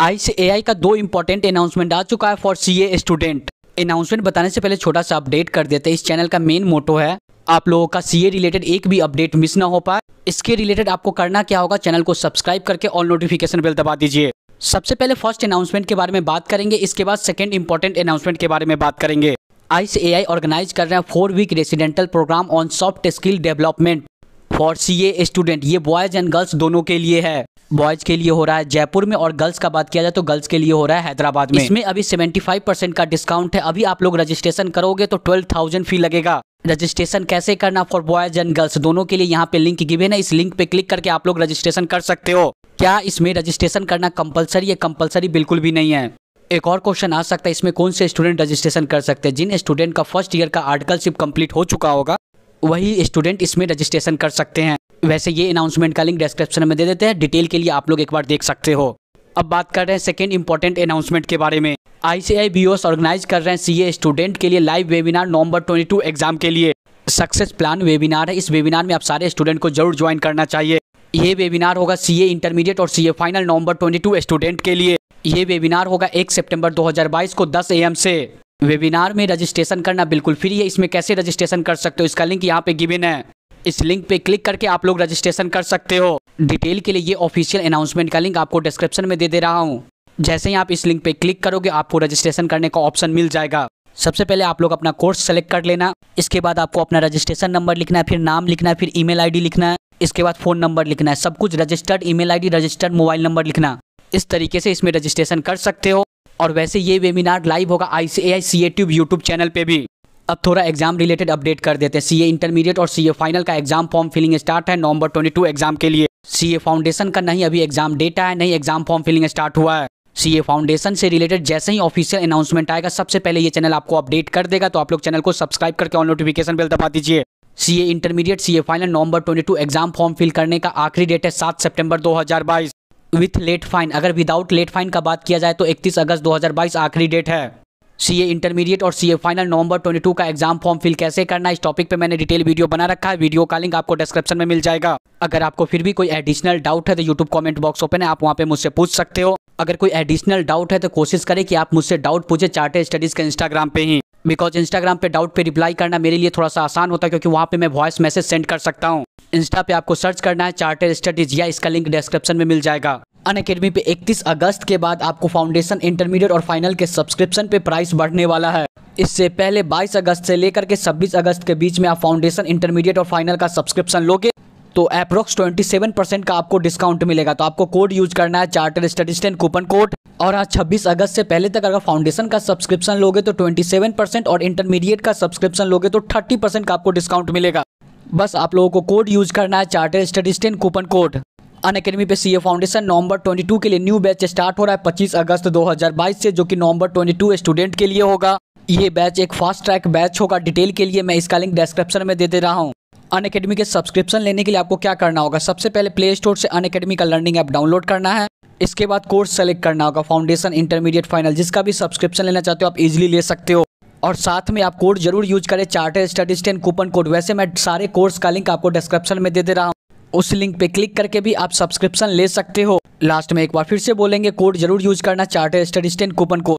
आई से ए का दो इंपॉर्टेंट अनाउंसमेंट आ चुका है फॉर सी स्टूडेंट अनाउंसमेंट बताने से पहले छोटा सा अपडेट कर देते हैं इस चैनल का मेन मोटो है आप लोगों का ए रिलेटेड एक भी अपडेट मिस ना हो पाए इसके रिलेटेड आपको करना क्या होगा चैनल को सब्सक्राइब करके ऑल नोटिफिकेशन बिल दबा दीजिए सबसे पहले फर्स्ट अनाउंसमेंट के बारे में बात करेंगे इसके बाद सेकेंड इंपॉर्टेंट अनाउंसमेंट के बारे में बात करेंगे आई ऑर्गेनाइज कर रहे हैं four week residential program on soft skill development for C student ये बॉयज एंड गर्ल्स दोनों के लिए है बॉयज के लिए हो रहा है जयपुर में और गर्ल्स का बात किया जाए तो गर्ल्स के लिए हो रहा है हैदराबाद में इसमें अभी 75 परसेंट का डिस्काउंट है अभी आप लोग रजिस्ट्रेशन करोगे तो 12,000 फी लगेगा रजिस्ट्रेशन कैसे करना फॉर बॉयज एंड गर्ल्स दोनों के लिए यहाँ पे लिंक गिवेन है इस लिंक पे क्लिक करके आप लोग रजिस्ट्रेशन कर सकते हो क्या इसमें रजिस्ट्रेशन करना कम्पल्सरी है कम्पल्सरी बिल्कुल भी नहीं है एक और क्वेश्चन आ सकता है इसमें कौन से स्टूडेंट रजिस्ट्रेशन कर सकते हैं जिन स्टूडेंट का फर्स्ट ईयर का आर्टिकलशिप कंप्लीट हो चुका होगा वही स्टूडेंट इसमें रजिस्ट्रेशन कर सकते हैं वैसे ये अनाउंसमेंट का लिंक डिस्क्रिप्शन में दे देते हैं डिटेल के लिए आप लोग एक बार देख सकते हो अब बात कर रहे हैं सेकेंड इंपॉर्टेंट अनाउंसमेंट के बारे में आई सी आई बी ऑर्गेनाइज कर रहे हैं ए स्टूडेंट के लिए live webinar November two exam के लिए सक्सेस प्लान वेबिनार है इस वेबिनार में आप सारे स्टूडेंट को जरूर ज्वाइन करना चाहिए ये वेबिनार होगा सीए इंटरमीडिएट और सीए फाइनल नवंबर 22 स्टूडेंट के लिए ये वेबिनार होगा 1 सितंबर 2022 को 10 एएम से वेबिनार में रजिस्ट्रेशन करना बिल्कुल फ्री है इसमें कैसे रजिस्ट्रेशन कर सकते हो इसका लिंक यहाँ पे गिविन है इस लिंक पे क्लिक करके आप लोग रजिस्ट्रेशन कर सकते हो डिटेल के लिए ये ऑफिशियल अनाउंसमेंट का लिंक आपको डिस्क्रिप्शन में दे दे रहा हूँ जैसे ही आप इस लिंक पे क्लिक करोगे आपको रजिस्ट्रेशन करने का ऑप्शन मिल जाएगा सबसे पहले आप लोग अपना कोर्स सेलेक्ट कर लेना इसके बाद आपको अपना रजिस्ट्रेशन नंबर लिखना है फिर नाम लिखना है फिर ईमेल मेल लिखना है इसके बाद फ़ोन नंबर लिखना है सब कुछ registered email registered mobile number लिखना इस तरीके से इसमें रजिस्ट्रेशन कर सकते हो और वैसे ये वेबिनार लाइव होगा I C I C A tube YouTube channel पे भी अब थोड़ा एग्जाम रिलेटेड अपडेट कर देते हैं सी ए इंटरमीडिएट और सी ए फाइनल का एग्जाम फॉर्म फिलिंग स्टार्ट है नवंबर 22 एग्जाम के लिए सी ए फाउंडेशन का नहीं अभी एग्जाम डेटा है नहीं एग्जाम फॉर्म फिलिंग स्टार्ट हुआ है सी ए फाउंडेशन से रिलेटेड जैसे ही ऑफिशियल अनाउंसमेंट आएगा सबसे पहले ये चैनल आपको अपडेट कर देगा तो आप लोग चैनल को सब्सक्राइब करके और नोटिफिकेशन बिल दबा दीजिए C A intermediate C A final November two exam form fill करने का आखिरी डेट है दो हजार बाईस विथ लेट फाइन अगर विदाउट लेट फाइन का बात किया जाए तो 31 अगस्त 2022 आखिरी डेट है सीए इंटरमीडिएट और सीए फाइनल नवंबर 22 का एग्जाम फॉर्म फिल कैसे करना इस टॉपिक पे मैंने डिटेल वीडियो बना रखा है वीडियो का लिंक आपको डिस्क्रिप्शन में मिल जाएगा अगर आपको फिर भी कोई एडिशनल डाउट है तो यूट्यूब कॉमेंट बॉक्स ओपन है आप वहाँ पे मुझसे पूछ सकते हो अगर कोई एडिशनल डाउट है तो कोशिश करें कि आप मुझसे डाउट पूछे चार्टेड स्टडीज़ के इंस्टाग्राम पे ही बिकॉज इंस्टाग्राम पे डाउट पे रिप्लाई करना मेरे लिए थोड़ा सा आसान होता है क्योंकि वहाँ पे मैं वॉइस मैसेज सेंड कर सकता हूँ इंस्टा पे आपको सर्च करना है चार्टर स्टडीज या इसका लिंक डिस्क्रिप्शन में मिल जाएगा अन अकेडमी पे 31 अगस्त के बाद आपको फाउंडेशन इंटरमीडिएट और फाइनल के सब्सक्रिप्शन पे प्राइस बढ़ने वाला है इससे पहले 22 अगस्त से लेकर के 26 अगस्त के बीच में आप फाउंडेशन इंटरमीडिएट और फाइनल का सब्सक्रिप्शन लोगे तो अप्रोक्स 27 परसेंट का आपको डिस्काउंट मिलेगा तो आपको कोड यूज करना है charter studies ten coupon code और आज 26 अगस्त से पहले तक अगर फाउंडेशन का सब्सक्रिप्शन लोगे तो 27 परसेंट और इंटरमीडिएट का सब्सक्रिप्शन लोगे तो 30 परसेंट का आपको डिस्काउंट मिलेगा बस आप लोगों को कोड यूज करना है charter studies ten coupon code Unacademy पे ए फाउंडेशन नवंबर 22 के लिए न्यू बैच स्टार्ट हो रहा है 25 अगस्त 2022 से जो कि नवंबर 22 स्टूडेंट के लिए होगा ये बैच एक फास्ट ट्रैक बैच होगा डिटेल के लिए मैं इसका लिंक डिस्क्रिप्शन में दे दे रहा हूँ अन अकेडमी के सब्सक्रिप्शन लेने के लिए आपको क्या करना होगा सबसे पहले प्ले स्टोर से अन अकेडमी का लर्निंग ऐप डाउनलोड करना है इसके बाद कोर्स सेलेक्ट करना होगा फाउंडेशन इंटरमीडिएट फाइनल जिसका भी सब्सक्रिप्शन लेना चाहते हो आप इजीली ले सकते हो और साथ में आप कोड जरूर यूज करें चार्टर स्टडीज कूपन कोड वैसे मैं सारे कोर्स का लिंक आपको डिस्क्रिप्शन में दे दे रहा हूँ उस लिंक पे क्लिक करके भी आप सब्सक्रिप्शन ले सकते हो लास्ट में एक बार फिर से बोलेंगे कोड जरूर यूज करना चार्टर स्टडीज कूपन कोड